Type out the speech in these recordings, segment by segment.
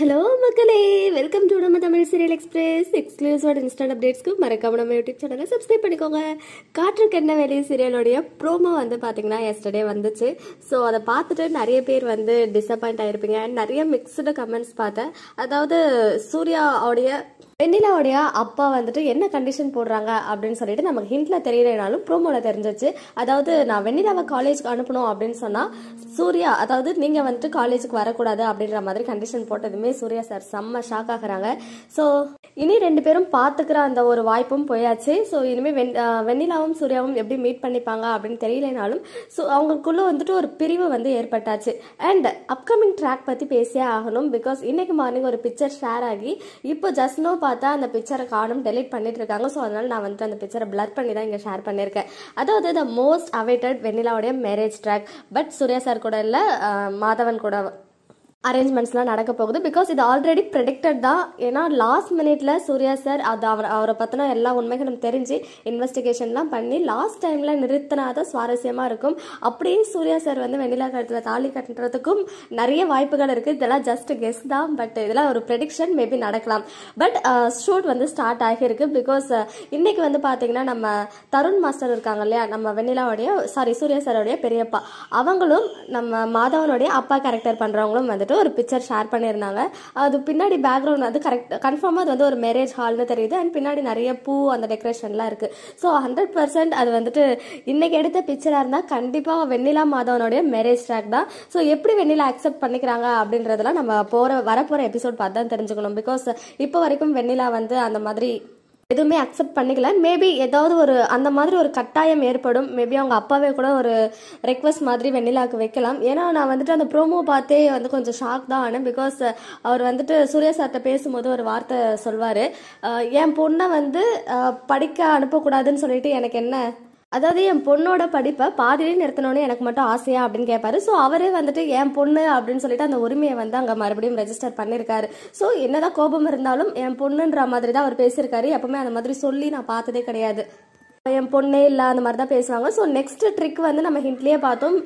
hello மக்களே welcome to நம்ம Tamil serial express எக்ஸ்க்ளூசிவாக இன்ஸ்டன்ட் அப்டேட்ஸ்க்கு மறக்காம நம்ம யூடியூப் சேனலை சப்ஸ்கிரைப் பண்ணிக்கோங்க காற்று கண்ண வேலை சீரியலுடைய ப்ரோமோ வந்து பார்த்தீங்கன்னா எஸ்டர்டே வந்துச்சு ஸோ அதை பார்த்துட்டு நிறைய பேர் வந்து டிசப்பாயிண்ட் ஆகிருப்பீங்க அண்ட் நிறைய மிக்சடு கமெண்ட்ஸ் பார்த்தேன் அதாவது சூர்யாவுடைய வெண்ணிலாவுடைய அப்பா வந்துட்டு என்ன கண்டிஷன் போடுறாங்க அப்படின்னு சொல்லிட்டு நமக்கு ஹிண்ட்ல தெரியலனாலும் ப்ரோமோல தெரிஞ்சிச்சு அதாவது நான் வெண்ணிலாவை காலேஜ்க்கு அனுப்பணும் அப்படின்னு சொன்னா சூர்யா அதாவது நீங்க வந்துட்டு காலேஜுக்கு வரக்கூடாது அப்படின்ற மாதிரி கண்டிஷன் போட்டதுமே பார்த்தாவே சூர்யா சார் செம்ம ஷாக் ஆகுறாங்க ஸோ இனி ரெண்டு பேரும் பார்த்துக்கிற அந்த ஒரு வாய்ப்பும் போயாச்சு ஸோ இனிமேல் வெண் வெண்ணிலாவும் சூர்யாவும் எப்படி மீட் பண்ணிப்பாங்க அப்படின்னு தெரியலனாலும் ஸோ அவங்களுக்குள்ள வந்துட்டு ஒரு பிரிவு வந்து ஏற்பட்டாச்சு அண்ட் அப்கமிங் ட்ராக் பற்றி பேசியே ஆகணும் பிகாஸ் இன்னைக்கு மார்னிங் ஒரு பிக்சர் ஷேர் ஆகி இப்போ ஜஸ்னோ பார்த்தா அந்த பிக்சரை காணும் டெலிட் பண்ணிட்டு இருக்காங்க ஸோ அதனால நான் வந்துட்டு அந்த பிக்சரை பிளர் பண்ணி தான் இங்கே ஷேர் பண்ணியிருக்கேன் அதாவது த மோஸ்ட் அவைட்டட் வெண்ணிலாவுடைய marriage track but Surya sir கூட இல்லை மாதவன் கூட அரேஞ்ச்மெண்ட்ஸ்லாம் நடக்க போகுது பிகாஸ் இது ஆல்ரெடி ப்ரெடிக்டட் தான் ஏன்னா லாஸ்ட் மினிட்ல சூர்யா சார் அது அவர் அவரை பற்றின எல்லா உண்மைகளும் தெரிஞ்சு இன்வெஸ்டிகேஷன்லாம் பண்ணி லாஸ்ட் டைமில் நிறுத்தினா தான் சுவாரஸ்யமாக இருக்கும் அப்படியே சூர்யா சார் வந்து வெண்ணிலா கட்டத்தில் தாலி கட்டுறதுக்கும் நிறைய வாய்ப்புகள் இருக்குது இதெல்லாம் ஜஸ்ட் கெஸ் தான் பட் இதெல்லாம் ஒரு ப்ரெடிக்ஷன் மேபி நடக்கலாம் பட் ஷூட் uh, வந்து ஸ்டார்ட் ஆகியிருக்கு பிகாஸ் uh, இன்றைக்கி வந்து பார்த்தீங்கன்னா நம்ம தருண் மாஸ்டர் இருக்காங்க இல்லையா நம்ம வெண்ணிலாவுடைய சாரி சூர்யா சாரோடைய பெரியப்பா அவங்களும் நம்ம மாதவனுடைய அப்பா கேரக்டர் பண்ணுறவங்களும் வந்துட்டு ஒரு பிக்சர் ஷேர் பண்ணியிருந்தாங்க அது பின்னாடி பேக்ரவுண்ட் வந்து கரெக்ட் கன்ஃபார்மாக அது வந்து ஒரு மேரேஜ் ஹால்னு தெரியுது அண்ட் பின்னாடி நிறைய பூ அந்த டெக்கரேஷன்லாம் இருக்குது ஸோ ஹண்ட்ரட் பர்சன்ட் அது வந்துட்டு இன்னைக்கு எடுத்த பிக்சராக இருந்தால் கண்டிப்பாக வெண்ணிலா மாதவனுடைய மேரேஜ் ட்ராக் தான் ஸோ எப்படி வெண்ணிலா அக்செப்ட் பண்ணிக்கிறாங்க அப்படின்றதெல்லாம் நம்ம போகிற வரப்போகிற எபிசோட் பார்த்து தான் தெரிஞ்சுக்கணும் பிகாஸ் இப்போ வரைக்கும் வெண்ணிலா வந்து அந்த மாதிரி எதுவுமே அக்செப்ட் பண்ணிக்கல மேபி ஏதாவது ஒரு அந்த மாதிரி ஒரு கட்டாயம் ஏற்படும் மேபி அவங்க அப்பாவே கூட ஒரு ரெக்வஸ்ட் மாதிரி வெண்ணிலாக்கு வைக்கலாம் ஏன்னா நான் வந்துட்டு அந்த ப்ரோமோ பார்த்தே வந்து கொஞ்சம் ஷாக் தான் ஆனேன் பிகாஸ் அவர் வந்துட்டு சூர்யா சார்கிட்ட பேசும்போது ஒரு வார்த்தை சொல்வார் என் பொண்ணை வந்து படிக்க அனுப்பக்கூடாதுன்னு சொல்லிட்டு எனக்கு என்ன அதாவது என் பொண்ணோட படிப்பை பாதிலே நிறுத்தணும்னு எனக்கு மட்டும் ஆசையா அப்படின்னு கேட்பாரு ஸோ அவரே வந்துட்டு என் பொண்ணு அப்படின்னு சொல்லிட்டு அந்த உரிமையை வந்து அங்கே மறுபடியும் ரெஜிஸ்டர் பண்ணியிருக்காரு ஸோ என்னதான் கோபம் இருந்தாலும் என் பொண்ணுன்ற மாதிரி தான் அவர் பேசியிருக்காரு எப்பவுமே அந்த மாதிரி சொல்லி நான் பார்த்ததே கிடையாது என் பொண்ணே இல்லை அந்த மாதிரி தான் பேசுவாங்க ஸோ நெக்ஸ்ட் ட்ரிக் வந்து நம்ம ஹிண்ட்லேயே பார்த்தோம்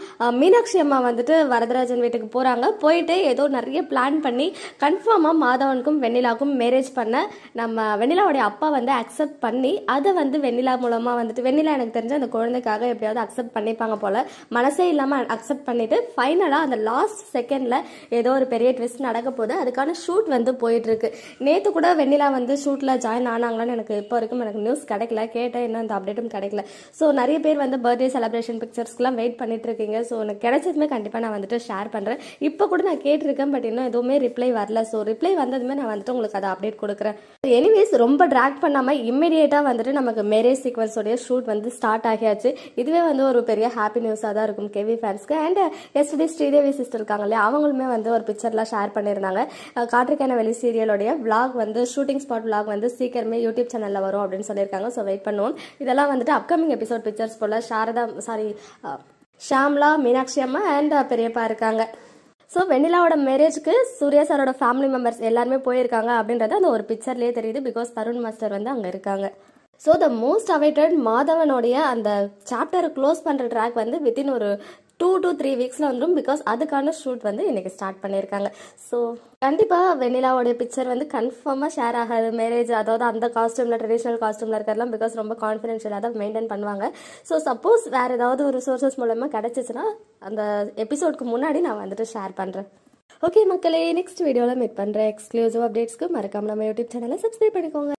மீனாட்சி அம்மா வந்துட்டு வரதராஜன் வீட்டுக்கு போகிறாங்க போயிட்டு ஏதோ நிறைய பிளான் பண்ணி கன்ஃபார்மாக மாதவனுக்கும் வெண்ணிலாவுக்கும் மேரேஜ் பண்ண நம்ம வெண்ணிலாவுடைய அப்பா வந்து அக்செப்ட் பண்ணி அதை வந்து வெண்ணிலா மூலமாக வந்துட்டு வெண்ணிலா எனக்கு தெரிஞ்ச அந்த குழந்தைக்காக எப்படியாவது அக்செப்ட் பண்ணிப்பாங்க போல் மனசே இல்லாமல் அக்செப்ட் பண்ணிட்டு ஃபைனலாக அந்த லாஸ்ட் செகண்டில் ஏதோ ஒரு பெரிய ட்விஸ்ட் நடக்க போகுது அதுக்கான ஷூட் வந்து போயிட்டுருக்கு நேற்று கூட வெண்ணிலா வந்து ஷூட்டில் ஜாயின் ஆனாங்களான்னு எனக்கு இப்போ வரைக்கும் எனக்கு நியூஸ் கிடைக்கல கேட்டேன் என்ன அந்த அப்டேட் அப்டேட்டும் கிடைக்கல ஸோ நிறைய பேர் வந்து பர்த்டே செலிப்ரேஷன் பிக்சர்ஸ்க்குலாம் வெயிட் பண்ணிட்டு இருக்கீங்க ஸோ எனக்கு கிடைச்சதுமே கண்டிப்பாக நான் வந்துட்டு ஷேர் பண்ணுறேன் இப்போ கூட நான் கேட்டிருக்கேன் பட் இன்னும் எதுவுமே ரிப்ளை வரல ஸோ ரிப்ளை வந்ததுமே நான் வந்துட்டு உங்களுக்கு அதை அப்டேட் கொடுக்குறேன் எனிவேஸ் ரொம்ப ட்ராக் பண்ணாமல் இம்மிடியேட்டாக வந்துட்டு நமக்கு மேரேஜ் சீக்வன்ஸோடைய ஷூட் வந்து ஸ்டார்ட் ஆகியாச்சு இதுவே வந்து ஒரு பெரிய ஹாப்பி நியூஸாக தான் இருக்கும் கேவி ஃபேன்ஸ்க்கு அண்ட் எஸ்டி ஸ்ரீதேவி சிஸ்டர் இருக்காங்க இல்லையா அவங்களுமே வந்து ஒரு பிக்சர்லாம் ஷேர் பண்ணியிருந்தாங்க காற்றுக்கான வெளி சீரியலுடைய விளாக் வந்து ஷூட்டிங் ஸ்பாட் விளாக் வந்து சீக்கிரமே யூடியூப் சேனலில் வரும் அப்படின்னு சொல்லியிருக்காங்க ஸோ வெயிட் பண்ணுவோம் இதெல்லாம் இதெல்லாம் வந்துட்டு அப்கமிங் எபிசோட் பிக்சர்ஸ் போல சாரதா சாரி ஷாம்லா மீனாட்சி அம்மா அண்ட் பெரியப்பா இருக்காங்க ஸோ வெண்ணிலாவோட மேரேஜ்க்கு சூர்யா சாரோட ஃபேமிலி மெம்பர்ஸ் எல்லாருமே போயிருக்காங்க அப்படின்றது அந்த ஒரு பிக்சர்லேயே தெரியுது பிகாஸ் தருண் மாஸ்டர் வந்து அங்கே இருக்காங்க ஸோ த மோஸ்ட் அவைட்டட் மாதவனுடைய அந்த சாப்டரை க்ளோஸ் பண்ணுற ட்ராக் வந்து வித்தின் ஒரு டூ டு த்ரீ வீக்ஸில் வந்துடும் பிகாஸ் அதுக்கான ஷூட் வந்து இன்றைக்கி ஸ்டார்ட் பண்ணியிருக்காங்க ஸோ கண்டிப்பாக வெண்ணிலாவோடைய பிக்சர் வந்து கன்ஃபார்மாக ஷேர் ஆகாது மேரேஜ் அதாவது அந்த காஸ்ட்யூமில் ட்ரெடிஷ்னல் காஸ்ட்யூமில் இருக்கிறலாம் பிகாஸ் ரொம்ப கான்ஃபிடென்ஷியலாக தான் மெயின்டைன் பண்ணுவாங்க ஸோ சப்போஸ் வேறு ஏதாவது ஒரு சோர்சஸ் மூலமாக கிடச்சிச்சின்னா அந்த எபிசோடுக்கு முன்னாடி நான் வந்துட்டு ஷேர் பண்ணுறேன் ஓகே மக்களே நெக்ஸ்ட் வீடியோவில் மீட் பண்ணுறேன் எக்ஸ்க்ளூசிவ் அப்டேட்ஸ்க்கு மறக்காம நம்ம யூடியூப் சேனலை சப்ஸ்கிரைப் பண்ணிக்கோங்க